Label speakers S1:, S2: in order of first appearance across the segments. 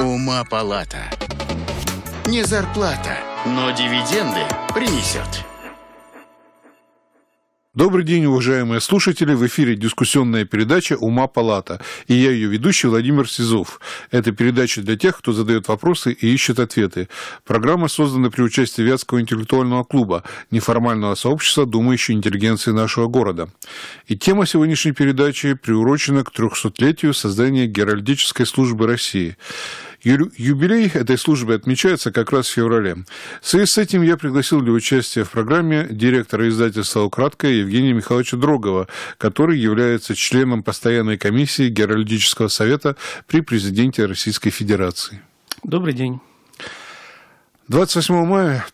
S1: Ума палата.
S2: Не зарплата,
S1: но дивиденды
S2: принесет.
S1: Добрый день, уважаемые слушатели. В эфире дискуссионная передача «Ума палата». И я ее ведущий Владимир Сизов. Это передача для тех, кто задает вопросы и ищет ответы. Программа создана при участии Вятского интеллектуального клуба, неформального сообщества думающей интеллигенции нашего города. И тема сегодняшней передачи приурочена к 300-летию создания Геральдической службы России – Юбилей этой службы отмечается как раз в феврале. В связи с этим я пригласил для участия в программе директора издательства «Украдкая» Евгения Михайловича Дрогова, который является членом постоянной комиссии Геральдического совета при президенте Российской Федерации.
S2: Добрый день. 28 мая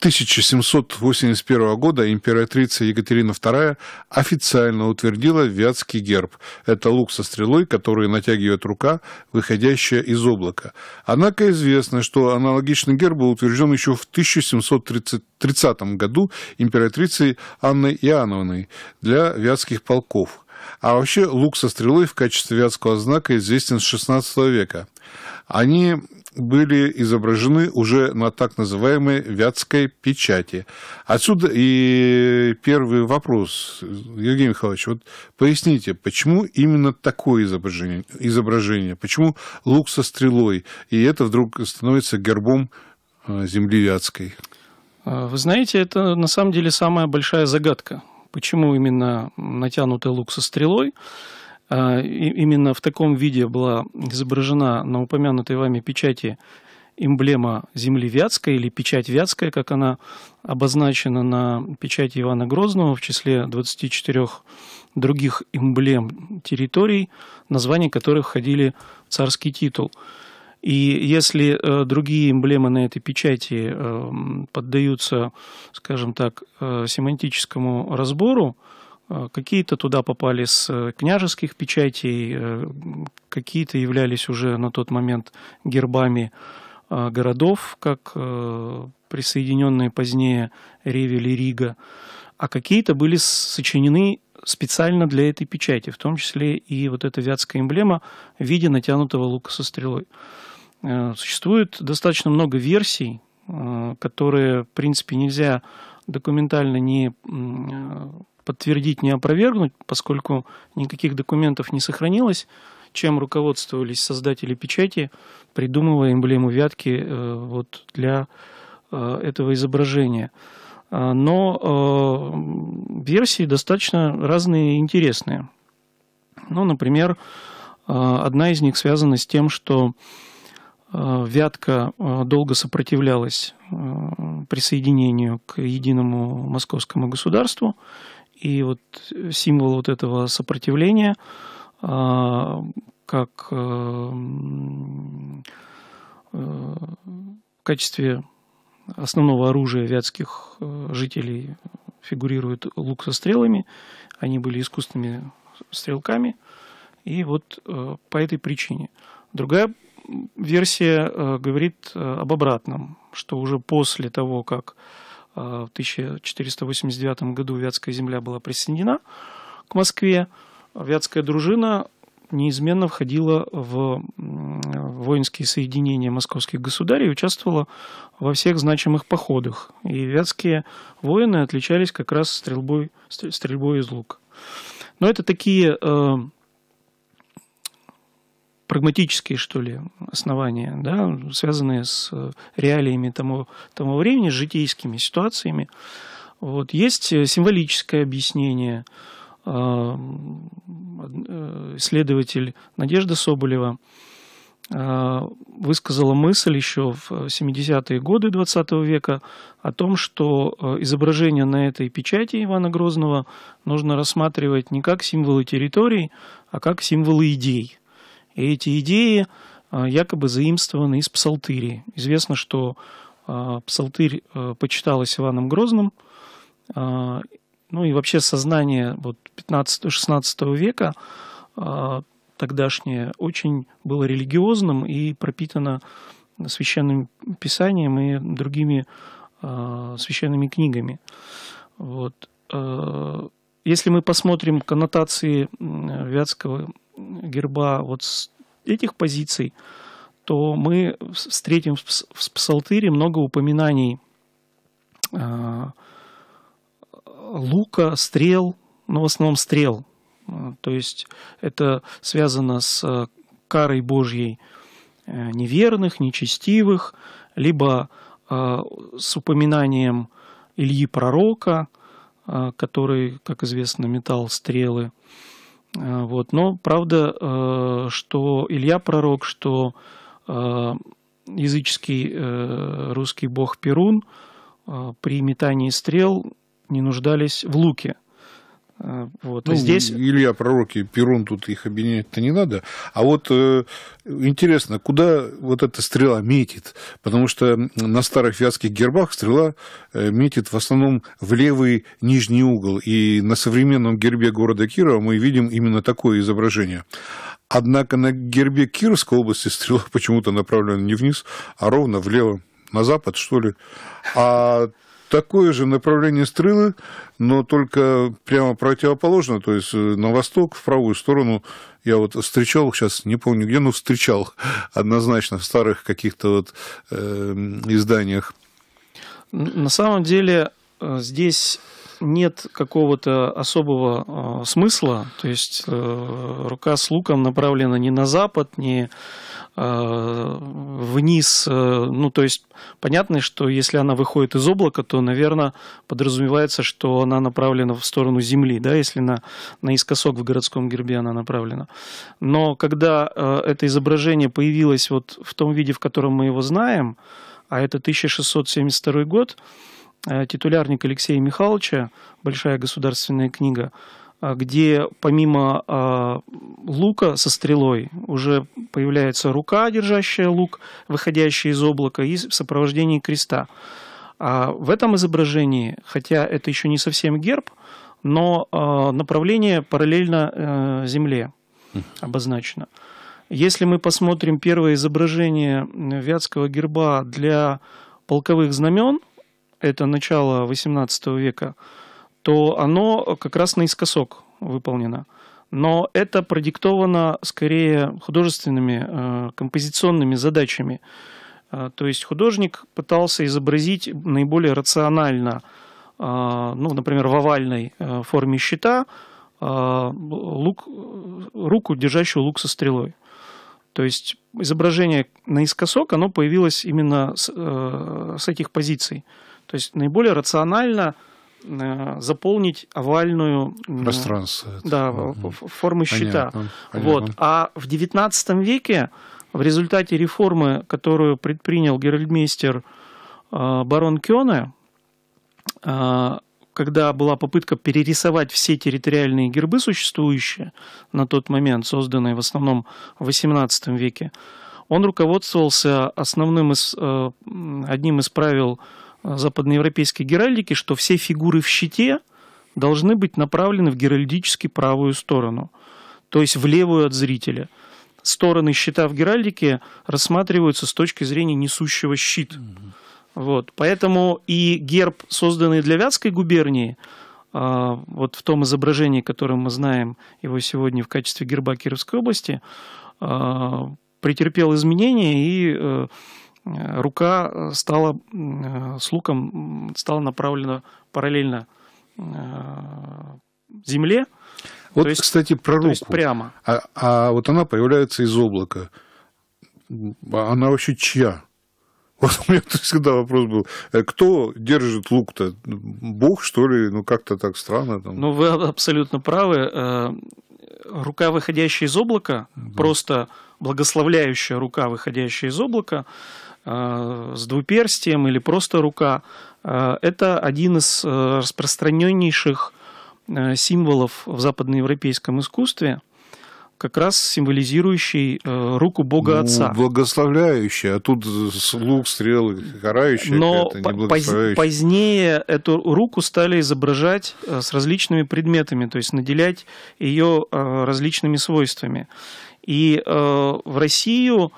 S1: 1781 года императрица Екатерина II официально утвердила вятский герб. Это лук со стрелой, который натягивает рука, выходящая из облака. Однако известно, что аналогичный герб был утвержден еще в 1730 году императрицей Анной Иоанновной для вятских полков. А вообще лук со стрелой в качестве вятского знака известен с XVI века. Они были изображены уже на так называемой вятской печати. Отсюда и первый вопрос. Евгений Михайлович, вот поясните, почему именно такое изображение? изображение? Почему лук со стрелой? И это вдруг становится гербом а, земли вятской?
S2: А, вы знаете, это на самом деле самая большая загадка. Почему именно натянутый лук со стрелой? А, именно в таком виде была изображена на упомянутой вами печати эмблема земли Вятской или печать Вятская, как она обозначена на печати Ивана Грозного в числе 24 других эмблем территорий, названия которых входили в царский титул. И если э, другие эмблемы на этой печати эм, поддаются, скажем так, э, семантическому разбору, а какие-то туда попали с э, княжеских печатей, э, какие-то являлись уже на тот момент гербами а, городов, как э, присоединенные позднее Ревель и Рига, а какие-то были сочинены специально для этой печати, в том числе и вот эта вятская эмблема в виде натянутого лука со стрелой. Существует достаточно много версий, которые, в принципе, нельзя документально не подтвердить, не опровергнуть, поскольку никаких документов не сохранилось, чем руководствовались создатели печати, придумывая эмблему вятки э, вот, для э, этого изображения. А, но э, версии достаточно разные и интересные. Ну, например, одна из них связана с тем, что Вятка долго сопротивлялась присоединению к единому московскому государству и вот символ вот этого сопротивления, а, как э, э, в качестве основного оружия вятских э, жителей фигурирует лук со стрелами. Они были искусственными стрелками. И вот по этой причине. Другая версия говорит об обратном, что уже после того, как а, в 1489 году Вятская земля была присоединена к Москве. Вятская дружина неизменно входила в воинские соединения московских государей и участвовала во всех значимых походах. И вятские воины отличались как раз стрельбой, стрельбой из лука. Но это такие э, прагматические, что ли, основания, да, связанные с э, реалиями того тому времени, с житейскими ситуациями. Вот. Есть э, символическое объяснение. Э, исследователь Надежда Соболева высказала мысль еще в 70-е годы XX века о том, что изображение на этой печати Ивана Грозного нужно рассматривать не как символы территорий, а как символы идей – и эти идеи а, якобы заимствованы из псалтыри. Известно, что а, псалтырь а, почиталась Иваном Грозным, ну и вообще сознание вот 15-16 века тогдашнее очень было религиозным и пропитано священным писанием и другими священными книгами. Вот. Если мы посмотрим коннотации Вятского герба вот с этих позиций, то мы встретим в псалтыре много упоминаний а, лука, стрел, но ну, в основном стрел. А, то есть это связано с а, карой Божьей э, неверных, нечестивых, либо с упоминанием Ильи Пророка, который, как известно, метал стрелы. Э, вот. Но правда, э, что Илья пророк, что э, языческий русский бог Перун при метании стрел не нуждались в луке – Э, вот. А ну, здесь...
S1: Илья Пророки, Перун, тут их объединять-то не надо. А вот э, интересно, куда вот эта стрела метит? Потому что на старых вятских гербах стрела э, метит в основном в левый нижний угол. И на современном гербе города Кирова мы видим именно такое изображение. Однако на гербе Кировской области стрела почему-то направлена не вниз, а ровно влево, на запад, что ли. А такое же направление стрелы, но только прямо противоположно, то есть э, на восток, в правую сторону. Я вот встречал, сейчас не помню где, но встречал однозначно в старых каких-то вот э, изданиях.
S2: На самом деле э, здесь нет какого-то особого э, смысла, то есть э, рука с луком направлена не на запад, не Э, вниз. Э, ну, то есть понятно, что если она выходит из облака, то, наверное, подразумевается, что она направлена в сторону Земли, да, если на, наискосок в городском гербе она направлена. Но когда э, это изображение появилось вот в том виде, в котором мы его знаем, а это 1672 год, титулярник Алексея Михайловича, большая государственная книга, а, где помимо а, лука со стрелой уже появляется рука, держащая лук, выходящая из облака, и в сопровождении креста. А в этом изображении, хотя это еще не совсем герб, но а, направление параллельно э, земле хм. обозначено. Если мы посмотрим первое изображение э, вятского герба для полковых знамен, это начало XVIII века, то оно как раз наискосок выполнено. Но это продиктовано скорее художественными э, композиционными задачами. Э, то есть художник пытался изобразить наиболее рационально, э, ну, например, в овальной форме щита лук, руку, держащую лук со стрелой. То есть изображение наискосок, оно появилось именно с, э, с этих позиций. То есть наиболее рационально Э, заполнить овальную пространство. Да, формы щита. Вот. А в XIX веке в результате реформы, которую предпринял геральдмейстер э, барон Кёне, э, когда была попытка перерисовать все территориальные гербы существующие на тот момент, созданные в основном в XVIII веке, он руководствовался основным из, одним из правил западноевропейской геральдики, что все фигуры в щите должны быть направлены в геральдически правую сторону, то есть в левую от зрителя. Стороны щита в геральдике рассматриваются с точки зрения несущего щит. Mm-hmm. Вот. Поэтому и герб, созданный для Вятской губернии, а, вот в том изображении, которое мы знаем его сегодня в качестве герба Кировской области, а, претерпел изменения и э, Э, рука э, стала э, с луком стала направлена параллельно земле. Вот, то есть, кстати, про руку. То есть прямо.
S1: А, а вот она появляется из облака. А она вообще чья? Вот у меня всегда вопрос был, кто держит лук-то? Бог, что ли? Ну, как-то так странно. Там.
S2: Ну, вы абсолютно правы. Рука, выходящая из облака, да. просто благословляющая рука, выходящая из облака – Э, с двуперстием или просто рука, э, это один из э, распространеннейших символов в западноевропейском искусстве, как раз символизирующий руку Бога ну, Отца. Ну,
S1: благословляющий, а тут лук, стрелы, карающий. Но
S2: позднее эту руку стали изображать с различными предметами, то есть наделять ее различными свойствами. И в Россию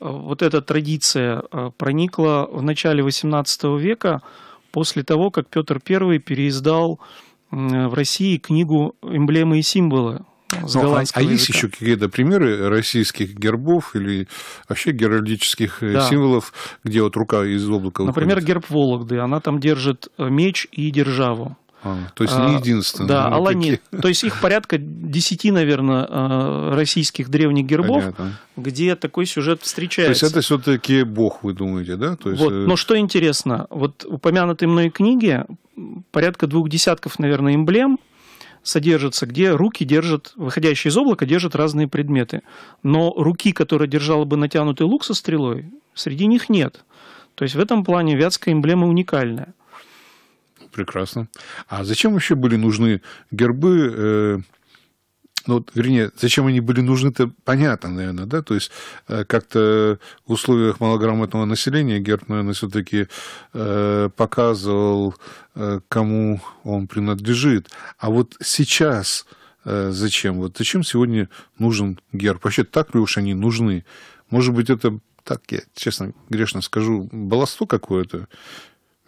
S2: вот эта традиция э, проникла в начале XVIII века, после того, как Петр I переиздал в России книгу «Эмблемы и символы» с ну, а, а есть еще
S1: какие-то примеры российских гербов или вообще геральдических э, да. символов, где вот рука из облака Например,
S2: выходит? герб Вологды, она там держит э, меч и державу. А, то есть не а, единственные. Да, аланит. То есть их порядка 10, наверное, э, российских древних гербов, Понятно. где такой сюжет встречается. То есть это
S1: все-таки бог, вы думаете, да? То есть... вот. Э, но
S2: что интересно, вот упомянутой мной книги порядка двух десятков, наверное, эмблем содержится, где руки держат, выходящие из облака, держат разные предметы. Но руки, которая держала бы натянутый лук со стрелой, среди них нет. То есть в этом плане вятская эмблема уникальная
S1: прекрасно. А зачем вообще были нужны гербы? Э, ну, вот, вернее, зачем они были нужны-то, понятно, наверное, да, то есть э, как-то в условиях малограмотного населения Герб, наверное, все-таки э, показывал, э, кому он принадлежит. А вот сейчас э, зачем? Вот зачем сегодня нужен Герб? Вообще, так ли уж они нужны? Может быть, это так, я честно, грешно скажу, баловство какое-то,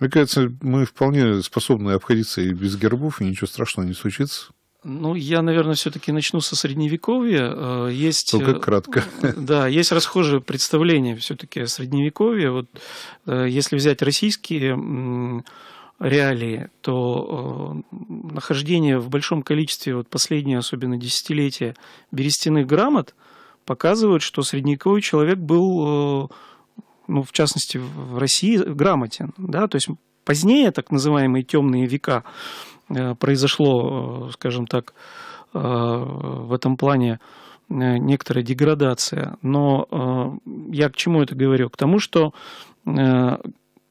S1: мне кажется, мы вполне способны обходиться и без гербов, и ничего страшного не случится.
S2: Ну, я, наверное, все-таки начну со средневековья. Э, есть, Только э, кратко. Да, есть расхожее представление все-таки о средневековье. Вот, э, если взять российские реалии, то нахождение в большом количестве, вот последние особенно десятилетия, берестяных грамот показывает, что средневековый человек был ну, в частности, в России, грамотен. Да? То есть позднее, так называемые темные века, э, произошло, э, скажем так, э, в этом плане некоторая деградация. Но я к чему это говорю? К тому, что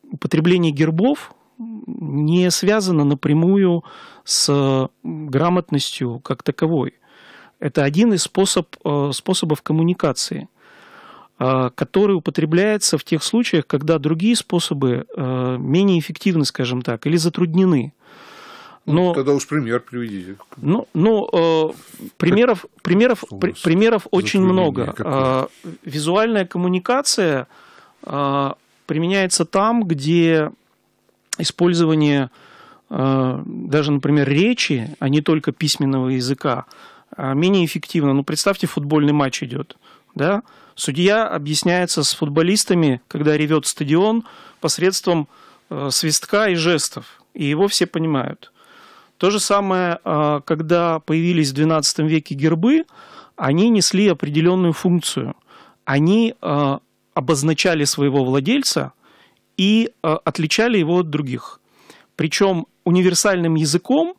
S2: употребление гербов не связано напрямую с грамотностью как таковой. Это один из способ, способов коммуникации – Э, который употребляется в тех случаях, когда другие способы э, менее эффективны, скажем так, или затруднены. Ну, Но, ну,
S1: Тогда уж пример приведите.
S2: Ну, ну э, примеров, примеров, примеров очень много. Какое? визуальная коммуникация применяется там, где использование даже, например, речи, а не только письменного языка, менее эффективно. Ну, представьте, футбольный матч идет. Да? Судья объясняется с футболистами, когда ревет стадион, посредством э, свистка и жестов. И его все понимают. То же самое, э, когда появились в XII веке гербы, они несли определенную функцию. Они э, обозначали своего владельца и э, отличали его от других. Причем универсальным языком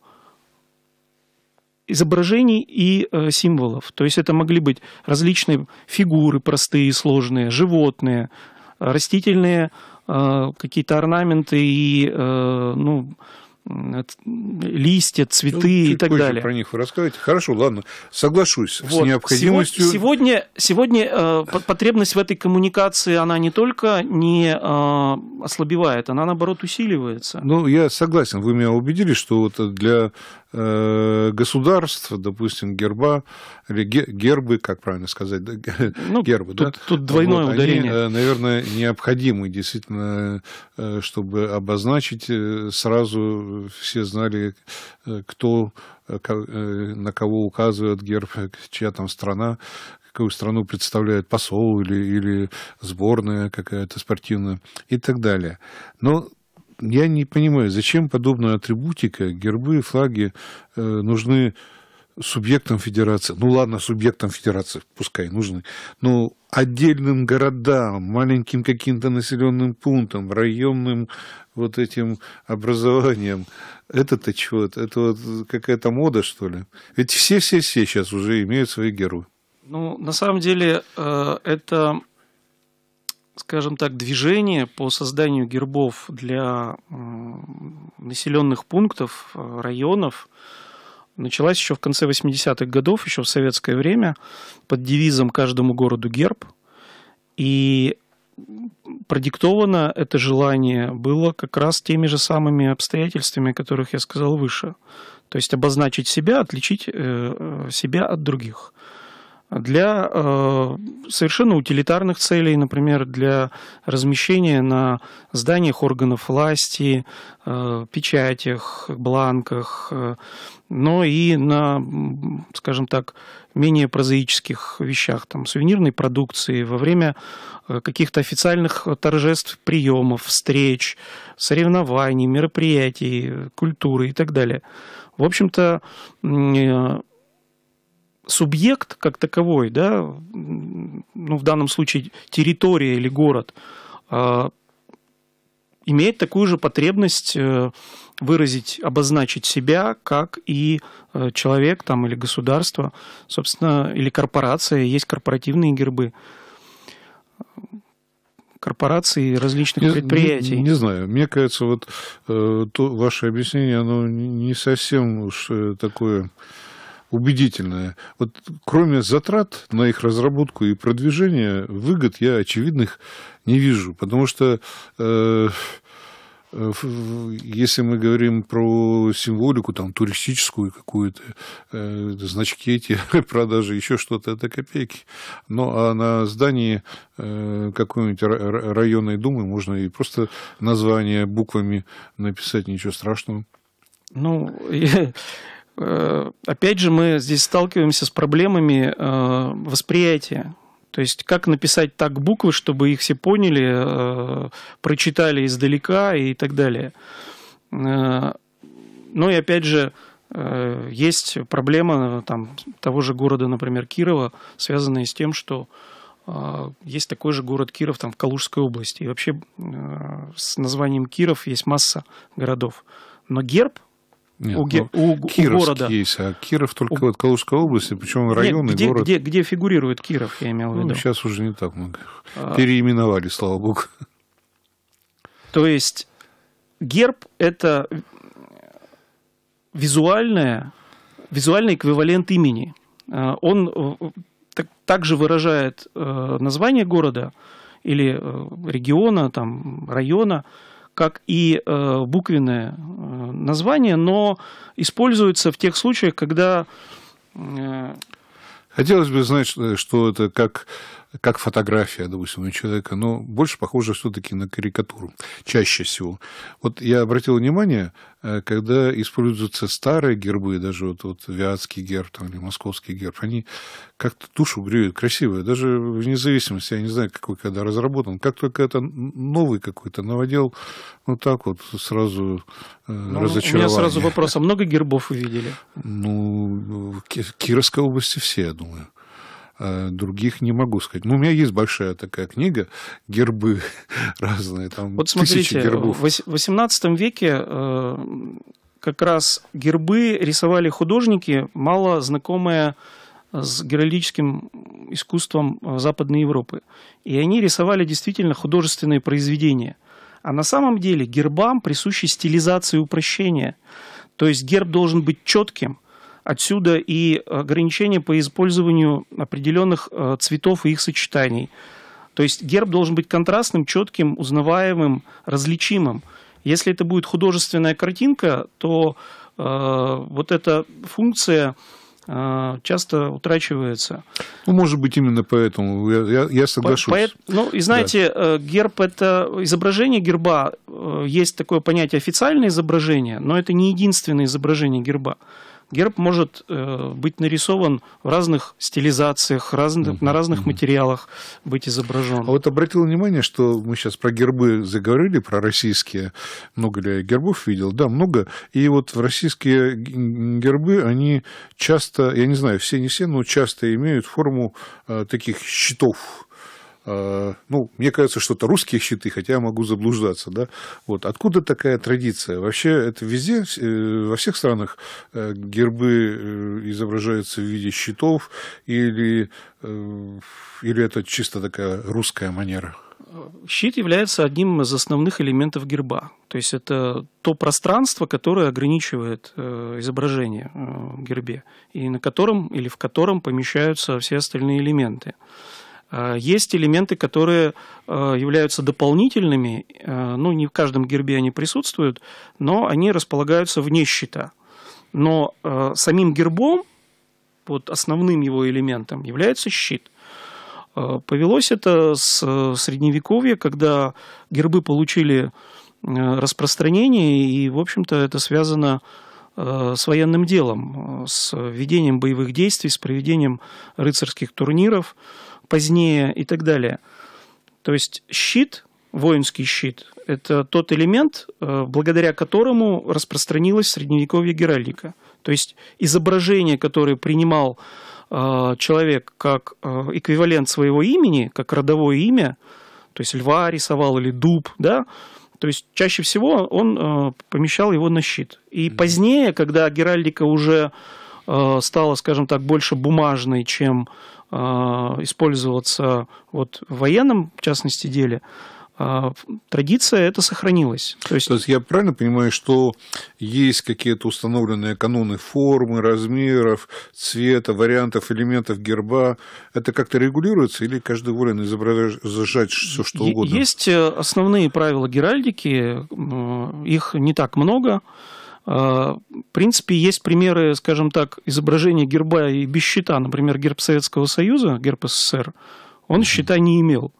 S2: изображений и э, символов. То есть это могли быть различные фигуры простые, сложные, животные, растительные э, какие-то орнаменты и э, ну, листья, цветы ну, и так далее.
S1: Про них вы расскажете. Хорошо, ладно, соглашусь вот. с необходимостью.
S2: Сегодня, сегодня э, потребность в этой коммуникации она не только не э, ослабевает, она наоборот усиливается.
S1: Ну, я согласен, вы меня убедили, что вот для Э, государств, допустим, герба, или гербы, как правильно сказать, ну, гербы. Тут, да? тут двойное вот, ударение. Они, э, наверное, необходимы действительно, э, чтобы обозначить сразу, все знали, кто на кого указывает герб, чья там страна, какую страну представляет посол или, или сборная какая-то спортивная и так далее. Но я не понимаю, зачем подобная атрибутика, гербы, флаги э, нужны субъектам федерации, ну ладно, субъектам федерации пускай нужны, но отдельным городам, маленьким каким-то населенным пунктам, районным вот этим образованием, это-то чего? -то, это вот какая-то мода, что ли? Ведь все-все-все сейчас уже имеют свои герои.
S2: Ну, на самом деле, э, это скажем так, движение по созданию гербов для э, населенных пунктов, э, районов началось еще в конце 80-х годов, еще в советское время, под девизом «Каждому городу герб». И продиктовано это желание было как раз теми же самыми обстоятельствами, о которых я сказал выше. То есть обозначить себя, отличить э, себя от других для э, совершенно утилитарных целей, например, для размещения на зданиях органов власти, э, печатях, бланках, э, но и на, скажем так, менее прозаических вещах, там, сувенирной продукции, во время э, каких-то официальных торжеств, приемов, встреч, соревнований, мероприятий, культуры и так далее. В общем-то, э, субъект как таковой, да, ну, в данном случае территория или город, а, имеет такую же потребность э, выразить, обозначить себя, как и э, человек там, или государство, собственно, или корпорация. Есть корпоративные гербы корпораций различных не, предприятий. Не, не
S1: знаю, мне кажется, вот э, то, ваше объяснение, оно не совсем уж такое убедительная. Вот кроме затрат на их разработку и продвижение, выгод я очевидных не вижу, потому что э, э если мы говорим про символику, там, туристическую какую-то, э, значки эти, продажи, еще что-то, это копейки. Ну, а на здании э, какой-нибудь районной думы можно и просто название буквами написать, ничего страшного.
S2: Ну, Э, опять же, мы здесь сталкиваемся с проблемами э, восприятия. То есть, как написать так буквы, чтобы их все поняли, э, прочитали издалека и так далее. Ну и опять же, есть проблема там, того же города, например, Кирова, связанная с тем, что есть такой же город Киров там, в Калужской области. И вообще с названием Киров есть масса городов. Но герб нет, у, ну, у, Кировск у города. есть,
S1: а Киров только у... от Калужской области, причем Нет, район и где, город. Где,
S2: где фигурирует Киров, я имел в ну, виду. Ну, сейчас
S1: уже не так много. А... Переименовали, слава богу.
S2: То есть герб – это визуальное, визуальный эквивалент имени. А, он также выражает э, название города или э, региона, там, района – как и э, буквенное э, название, но используется в тех случаях, когда э,
S1: Хотелось бы знать, что это как как фотография, допустим, у человека, но больше похоже все-таки на карикатуру, чаще всего. Вот я обратил внимание, э, когда используются старые гербы, даже вот, вот Вятский герб там, или Московский герб, они как-то душу греют, красивые, даже вне зависимости, я не знаю, какой когда разработан, как только это новый какой-то новодел, ну так вот сразу э, ну, разочарование. Ну, у меня сразу вопрос,
S2: а много гербов вы видели?
S1: Ну, в Кировской области все, я думаю. Э, других не могу сказать. Ну, у меня есть большая такая книга, гербы разные, там вот смотрите, тысячи гербов. В
S2: XVIII веке э, как раз гербы рисовали художники, мало знакомые с геральдическим искусством э, Западной Европы. И они рисовали действительно художественные произведения. А на самом деле гербам присущи стилизация и упрощение. То есть герб должен быть четким, Отсюда и ограничения по использованию определенных э, цветов и их сочетаний. То есть герб должен быть контрастным, четким, узнаваемым, различимым. Если это будет художественная картинка, то э, вот эта функция э, часто утрачивается.
S1: Ну, может быть, именно поэтому я, я соглашусь. По, поэт,
S2: ну, и знаете, да. Э, герб это изображение герба. Э, есть такое понятие официальное изображение, но это не единственное изображение герба. Герб может э, быть нарисован в разных стилизациях, разных, uh -huh, на разных Uh -huh. материалах быть изображен. А вот обратил внимание, что мы сейчас про гербы заговорили, про российские. Много ли я
S1: гербов видел? Да, много. И вот в российские гербы, они часто, я не знаю, все не все, но часто имеют форму э, таких щитов а, ну, мне кажется, что это русские щиты, хотя я могу заблуждаться, да, вот, откуда такая традиция? Вообще, это везде, э, во всех странах э, гербы э, изображаются в виде щитов, или, или это чисто такая русская манера?
S2: Щит является одним из основных элементов герба. То есть это то пространство, которое ограничивает изображение в гербе, и на котором или в котором помещаются все остальные элементы. Э, есть элементы, которые э, являются дополнительными, э, ну, не в каждом гербе они присутствуют, но они располагаются вне щита. Но самим гербом, вот основным его элементом, является щит. Повелось это с средневековья, когда гербы получили распространение, и, в общем-то, это связано с военным делом, с ведением боевых действий, с проведением рыцарских турниров – позднее и так далее. То есть щит, воинский щит, это тот элемент, э, благодаря которому распространилась средневековье геральдика. То есть изображение, которое принимал э, человек как э, эквивалент своего имени, как родовое имя, то есть льва рисовал или дуб, да, то есть чаще всего он помещал его на щит. И позднее, когда геральдика уже Э, стала, скажем так, больше бумажной, чем э, использоваться вот в военном, в частности, деле, э, традиция это сохранилась. То есть... То есть я правильно понимаю,
S1: что есть какие-то установленные каноны формы, размеров, цвета, вариантов, элементов герба. Это как-то регулируется или каждый волен изображать все, что угодно?
S2: Есть основные правила геральдики, их не так много. А, в принципе, есть примеры, скажем так, изображения герба и без щита. Например, герб Советского Союза, герб СССР, он щита не имел.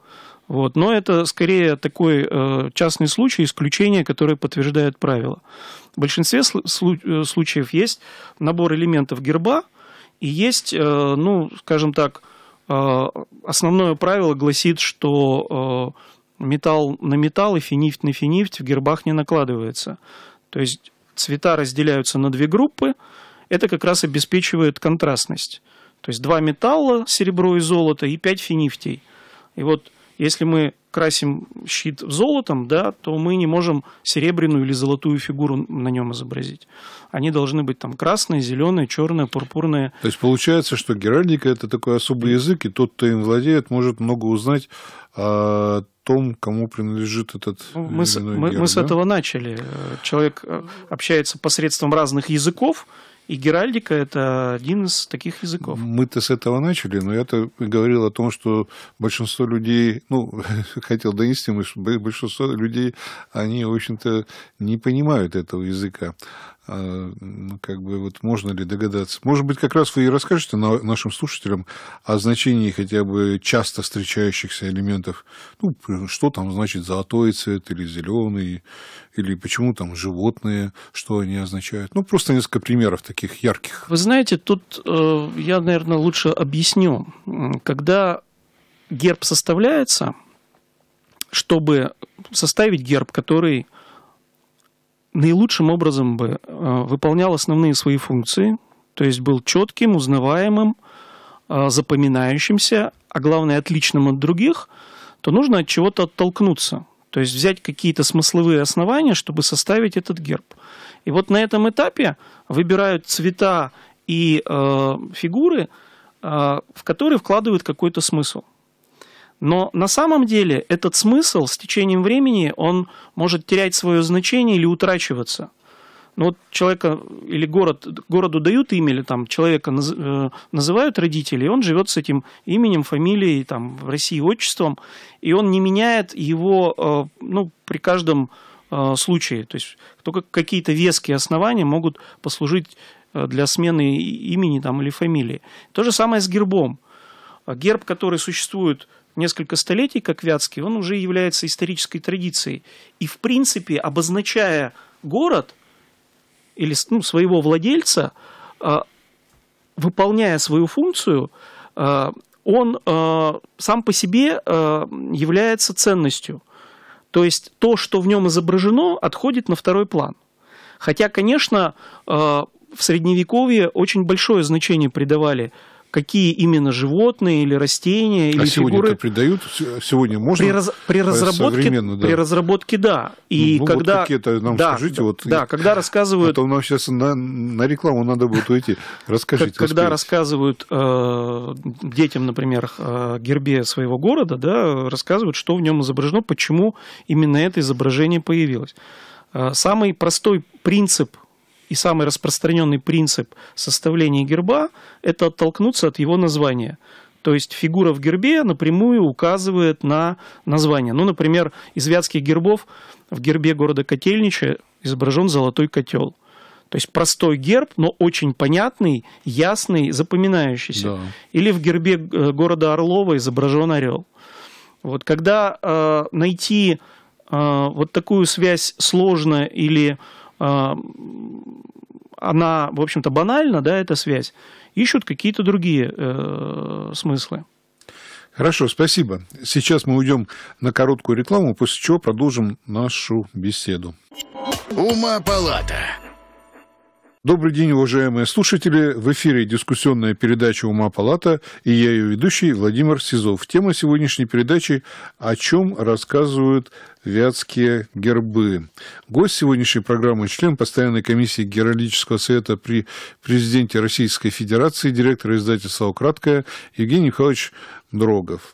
S2: Вот. Но это скорее такой э, частный случай, исключение, которое подтверждает правило. В большинстве слу- э, случаев есть набор элементов герба и есть, э, ну, скажем так, э, основное правило гласит, что э, металл на металл и финифть на финифть в гербах не накладывается. То есть цвета разделяются на две группы, это как раз обеспечивает контрастность. То есть два металла, серебро и золото, и пять финифтей. И вот если мы красим щит золотом, да, то мы не можем серебряную или золотую фигуру на нем изобразить. Они должны быть там красные, зеленые, черные, пурпурные. То есть
S1: получается, что геральдика это такой особый язык, и тот, кто им владеет, может много узнать о том, кому принадлежит этот ну, мы, с, мы, герб, мы да? с этого
S2: начали. Человек э, общается посредством разных языков, и геральдика – это один из таких языков. Мы-то с этого начали, но я-то говорил о том, что большинство людей,
S1: ну, хотел донести мысль, большинство людей, они, в общем-то, не понимают этого языка. А, как бы вот можно ли догадаться. Может быть, как раз вы и расскажете нашим слушателям о значении хотя бы часто встречающихся элементов. Ну, что там значит золотой цвет или зеленый, или почему там
S2: животные, что они означают. Ну, просто несколько примеров таких ярких. Вы знаете, тут э, я, наверное, лучше объясню. Когда герб составляется, чтобы составить герб, который наилучшим образом бы а, выполнял основные свои функции, то есть был четким, узнаваемым, а, запоминающимся, а главное, отличным от других, то нужно от чего-то оттолкнуться. То есть взять какие-то смысловые основания, чтобы составить этот герб. И вот на этом этапе выбирают цвета и э, фигуры, э, в которые вкладывают какой-то смысл. Но на самом деле этот смысл с течением времени, он может терять свое значение или утрачиваться. Ну вот человека или город, городу дают имя, или там человека наз, э, называют родители, и он живет с этим именем, фамилией, там, в России отчеством, и он не меняет его э, ну, при каждом э, случае. То есть только какие-то веские основания могут послужить э, для смены имени там, или фамилии. То же самое с гербом. Герб, который существует несколько столетий, как Вятский, он уже является исторической традицией. И, в принципе, обозначая город или ну, своего владельца, а, выполняя свою функцию, а, он а, сам по себе является ценностью. То есть то, что в нем изображено, отходит на второй план. Хотя, конечно, в Средневековье очень большое значение придавали какие именно животные или растения а или а фигуры. Сегодня
S1: придают? Э, сегодня можно? При, раз... при разработке, да. при разработке,
S2: да. И ну, ну когда вот какие-то нам да, скажите, да, вот. Да, и...
S1: когда рассказывают. Это а нас сейчас на, на рекламу надо будет уйти. Расскажите. Когда
S2: рассказывают э, детям, например, э, гербе своего города, да, рассказывают, что в нем изображено, почему именно это изображение появилось. Э, самый простой принцип и самый распространенный принцип составления герба – это оттолкнуться от его названия. То есть фигура в гербе напрямую указывает на название. Ну, например, из вятских гербов в гербе города Котельнича изображен золотой котел. То есть простой герб, но очень понятный, ясный, запоминающийся. Да. Или в гербе э, города Орлова изображен орел. Вот когда э, найти э, вот такую связь сложно или э, а, она, в общем-то, банальна, да, эта связь, ищут какие-то другие э, смыслы.
S1: Хорошо, спасибо. Сейчас мы уйдем на короткую рекламу, после чего продолжим нашу беседу. Ума палата. Добрый день, уважаемые слушатели. В эфире дискуссионная передача «Ума палата» и я ее ведущий Владимир Сизов. Тема сегодняшней передачи «О чем рассказывают вятские гербы». Гость сегодняшней программы – член постоянной комиссии Геральдического совета при президенте Российской Федерации, директор издательства «Украдкая» Евгений Михайлович Дрогов.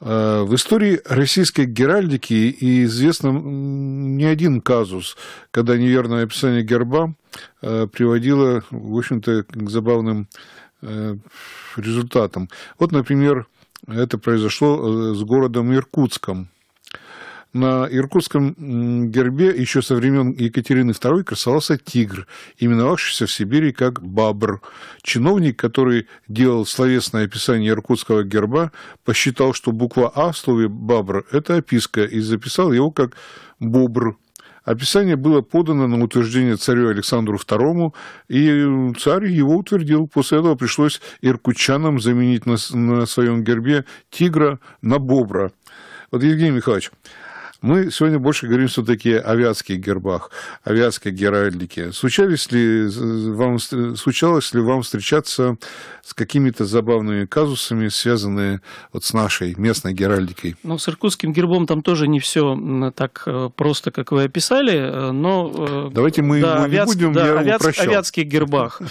S1: Э, в истории российской геральдики и известен не один казус, когда неверное описание герба э, приводило, в общем-то, к забавным э, результатам. Вот, например, это произошло с городом Иркутском – на иркутском гербе еще со времен Екатерины II красовался тигр, именовавшийся в Сибири как бабр. Чиновник, который делал словесное описание иркутского герба, посчитал, что буква «А» в слове «бабр» — это описка, и записал его как «бобр». Описание было подано на утверждение царю Александру II, и царь его утвердил. После этого пришлось иркутчанам заменить на, на своем гербе тигра на бобра. Вот, Евгений Михайлович, мы сегодня больше говорим все-таки о вятских гербах, о вятской геральдике. Случались ли вам, случалось ли вам встречаться с какими-то забавными казусами, связанные вот с нашей местной геральдикой?
S2: Ну, с иркутским гербом там тоже не все так э, просто, как вы описали, э, но... Э, Давайте мы да, авиац... не будем, да, я авиац... упрощу. О гербах.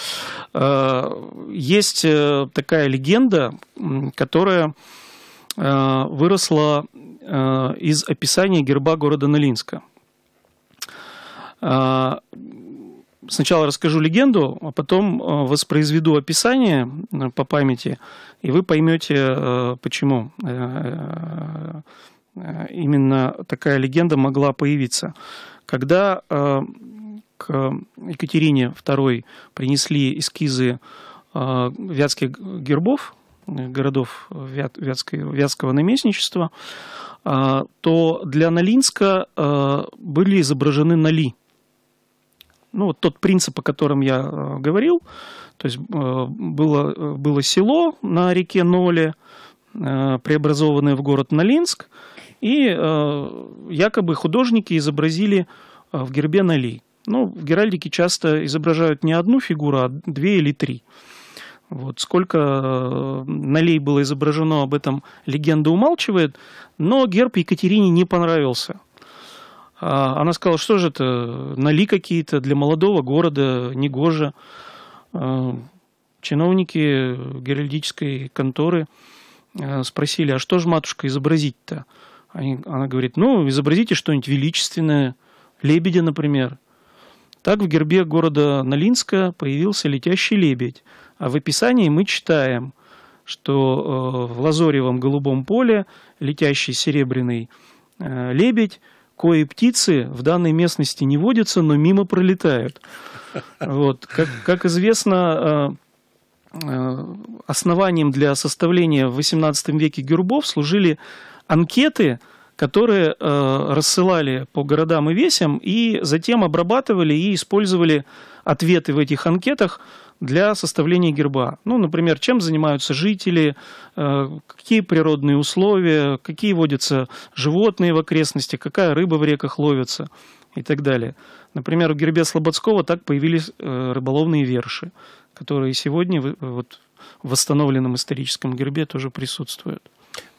S2: Есть такая легенда, которая выросла Э, из описания герба города Налинска. Э, сначала расскажу легенду, а потом э, воспроизведу описание по памяти, и вы поймете, почему именно такая легенда могла появиться. Когда к Екатерине II принесли эскизы вятских гербов, городов Вят, Вятской, Вятского наместничества, а, то для Налинска а, были изображены Нали. Ну, вот тот принцип, о котором я а, говорил, то есть было, было село на реке Ноле, преобразованное в город Налинск, и якобы художники изобразили в гербе Нали. Ну, в геральдике часто изображают не одну фигуру, а две или три. Вот сколько э, налей было изображено, об этом легенда умалчивает, но герб Екатерине не понравился. А она сказала, что же это, нали какие-то для молодого города, негоже. А, чиновники геральдической конторы э, спросили, а что же, матушка, изобразить-то? Она говорит, ну, изобразите что-нибудь величественное, лебедя, например. Так в гербе города Налинска появился летящий лебедь – а в описании мы читаем, что э, в лазоревом голубом поле летящий серебряный э, лебедь, кои птицы в данной местности не водятся, но мимо пролетают. Вот. Как, как известно, э, основанием для составления в XVIII веке гербов служили анкеты, которые рассылали по городам и весям, и затем обрабатывали и использовали ответы в этих анкетах для составления герба. Ну, например, чем занимаются жители, э, какие природные условия, какие водятся животные в окрестностях, какая рыба в реках ловится и так далее. Например, в гербе Слободского так появились э, рыболовные верши, которые сегодня вот, в восстановленном историческом гербе тоже присутствуют.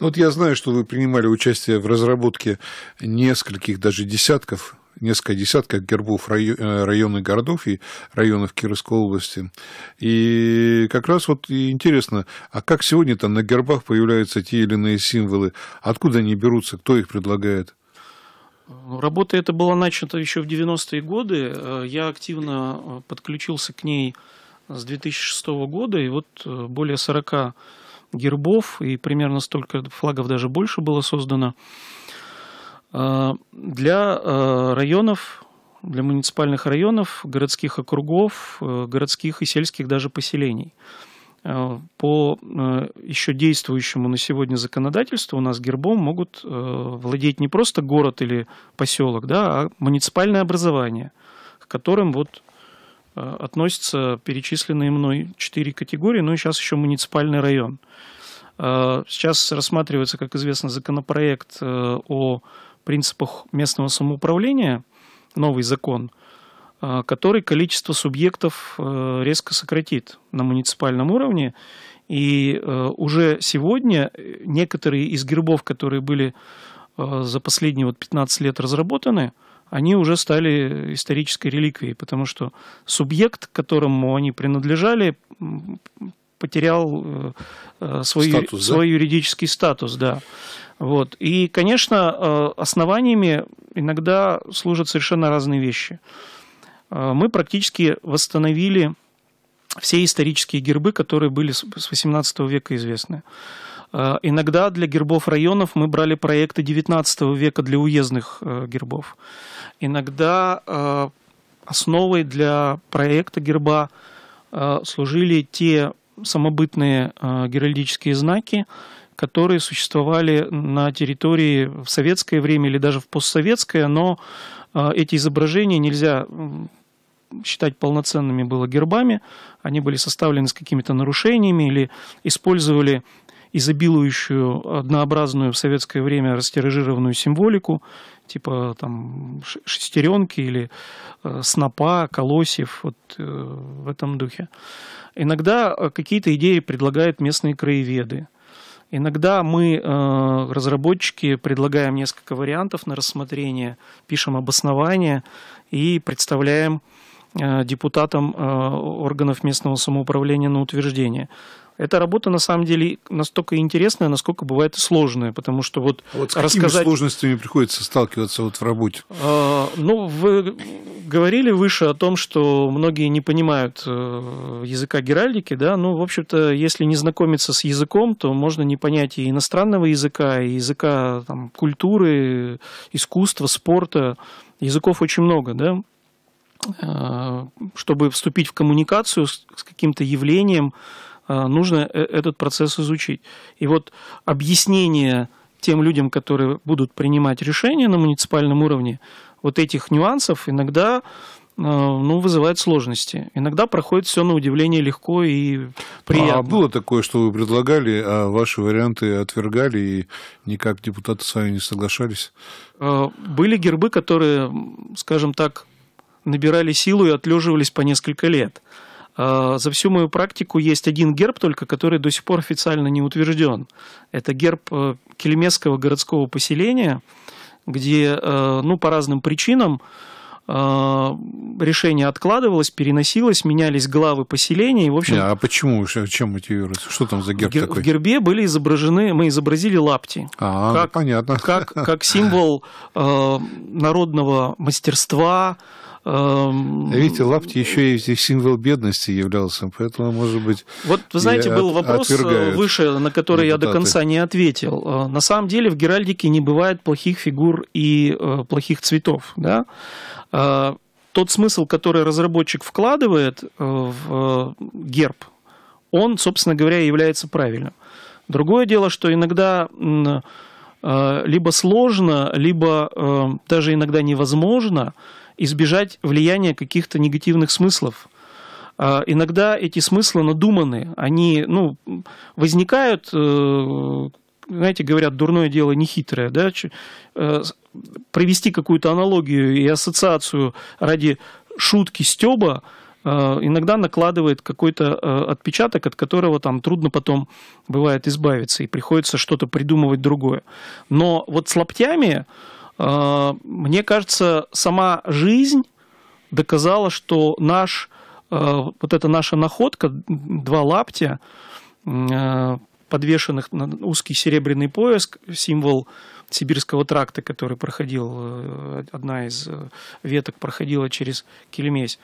S1: Ну, вот я знаю, что вы принимали участие в разработке нескольких, даже десятков несколько десятков гербов э, районных городов и районов Кировской области. И как раз вот интересно, а как сегодня то на гербах появляются те или иные символы? Откуда они берутся? Кто их предлагает?
S2: Ну, работа эта была начата еще в 90-е годы. Э, я активно э, подключился к ней с 2006 года, и вот более 40 гербов и примерно столько флагов даже больше было создано. А, для а, районов, для муниципальных районов, городских округов, э, городских и сельских даже поселений. А, по э, еще действующему на сегодня законодательству у нас гербом могут э, владеть не просто город или поселок, да, а муниципальное образование, к которым вот относятся перечисленные мной четыре категории, ну и сейчас еще муниципальный район. Сейчас рассматривается, как известно, законопроект о принципах местного самоуправления новый закон, а, который количество субъектов э, резко сократит на муниципальном уровне. И э, уже сегодня э, некоторые из гербов, которые были за последние вот 15 лет разработаны, они уже стали исторической реликвией, потому что субъект, которому они принадлежали, потерял свой, статус, свой да? юридический статус, да. Вот. И, конечно, э, основаниями иногда служат совершенно разные вещи. Э, мы практически восстановили все исторические гербы, которые были с XVIII века известны. Э, иногда для гербов районов мы брали проекты XIX века для уездных гербов. Иногда основой для проекта герба служили те самобытные геральдические знаки которые существовали на территории в советское время или даже в постсоветское, но э, эти изображения нельзя считать полноценными было гербами, они были составлены с какими-то нарушениями или использовали изобилующую однообразную в советское время растиражированную символику, типа там шестеренки или э, снопа, колосьев, вот э, в этом духе. Иногда э, какие-то идеи предлагают местные краеведы. Иногда мы, э, разработчики, предлагаем несколько вариантов на рассмотрение, пишем обоснование и представляем Э, депутатам э, органов местного самоуправления на утверждение. Эта работа на самом деле настолько интересная, насколько бывает сложная, потому что вот, а вот с рассказать... какими сложностями
S1: приходится сталкиваться вот в работе?
S2: Э, ну, вы говорили выше о том, что многие не понимают э, языка геральдики, да, ну, в общем-то, если не знакомиться с языком, то можно не понять и иностранного языка, и языка там, культуры, искусства, спорта. Языков очень много, да, Э, чтобы вступить в коммуникацию с, каким-то явлением, э, нужно э, этот процесс изучить. И вот объяснение тем людям, которые будут принимать решения на муниципальном уровне, вот этих нюансов иногда ну, вызывает сложности. Иногда проходит все на удивление легко и приятно. А
S1: было такое, что вы предлагали, а ваши варианты отвергали и никак депутаты с вами
S2: не соглашались? Были гербы, которые, скажем так, набирали силу и отлеживались по несколько лет. А, за всю мою практику есть один герб только, который до сих пор официально не утвержден. Это герб э, Келемесского городского поселения, где э, ну, по разным причинам э, решение откладывалось, переносилось, менялись главы поселения. И, в общем, а почему? Чем мотивируется? Что там за герб в такой? В гербе были изображены, мы изобразили лапти. А, ну, как, понятно. Как, как символ э, народного мастерства,
S1: Эм, Видите, лапти еще и символ бедности являлся, поэтому, может быть... Вот,
S2: вы знаете, был вопрос э, выше, на который депутаты. я до конца не ответил. Э, на самом деле в Геральдике не бывает плохих фигур и э, плохих цветов. Да? Тот смысл, который разработчик вкладывает в герб, он, собственно говоря, является правильным. Другое дело, что иногда либо сложно, либо даже иногда невозможно избежать влияния каких-то негативных смыслов. А, иногда эти смыслы надуманы, они ну, возникают, э, знаете, говорят, дурное дело нехитрое, да? Э, провести какую-то аналогию и ассоциацию ради шутки стёба. Э, иногда накладывает какой-то отпечаток, от которого там трудно потом бывает избавиться, и приходится что-то придумывать другое. Но вот с лаптями а, мне кажется, сама жизнь доказала, что наш, а, вот эта наша находка, два лаптя, а, подвешенных на узкий серебряный пояс, символ сибирского тракта, который проходил, э, одна из э, веток проходила через Келемесь,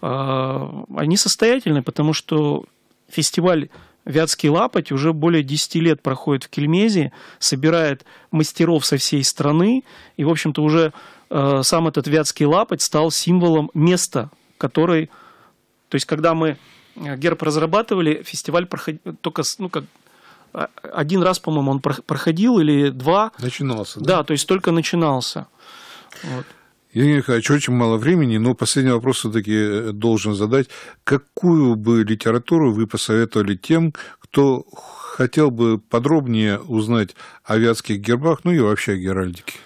S2: они состоятельны, потому что фестиваль Вятский лапоть уже более 10 лет проходит в Кельмезе, собирает мастеров со всей страны. И, в общем-то, уже э, сам этот Вятский лапоть стал символом места, который... То есть, когда мы э, герб разрабатывали, фестиваль проходил только, ну, как а, один раз, по-моему, он проходил или два. Начинался. Да, да то есть только начинался. Вот. Евгений Николаевич,
S1: очень мало времени, но последний вопрос все-таки э, должен задать. Какую бы литературу вы посоветовали тем, кто хотел бы подробнее узнать о вятских гербах, ну и вообще о геральдике?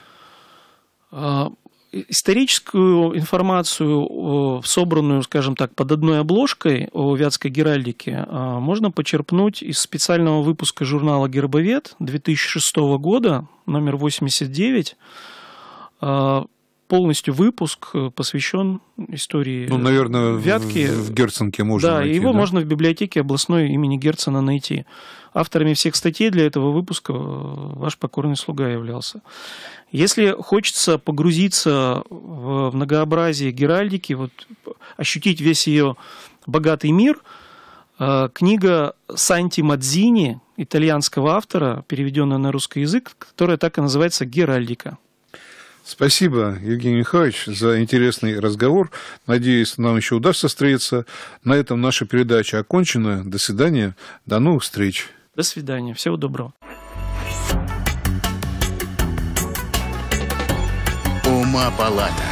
S2: А, историческую информацию, собранную, скажем так, под одной обложкой о вятской геральдике, а, можно почерпнуть из специального выпуска журнала «Гербовед» 2006 года, номер 89 полностью выпуск э, посвящен истории Ну, наверное, Вятки. в, в Герценке можно Да, найти, его да? можно в библиотеке областной имени Герцена найти. Авторами всех статей для этого выпуска э, ваш покорный слуга являлся. Если хочется погрузиться в многообразие Геральдики, вот, ощутить весь ее богатый мир, э, книга Санти Мадзини, итальянского автора, переведенная на русский язык, которая так и называется «Геральдика».
S1: Спасибо, Евгений Михайлович, за интересный разговор. Надеюсь, нам еще удастся встретиться. На этом наша передача окончена. До свидания. До новых встреч.
S2: До свидания. Всего доброго. Ума палата.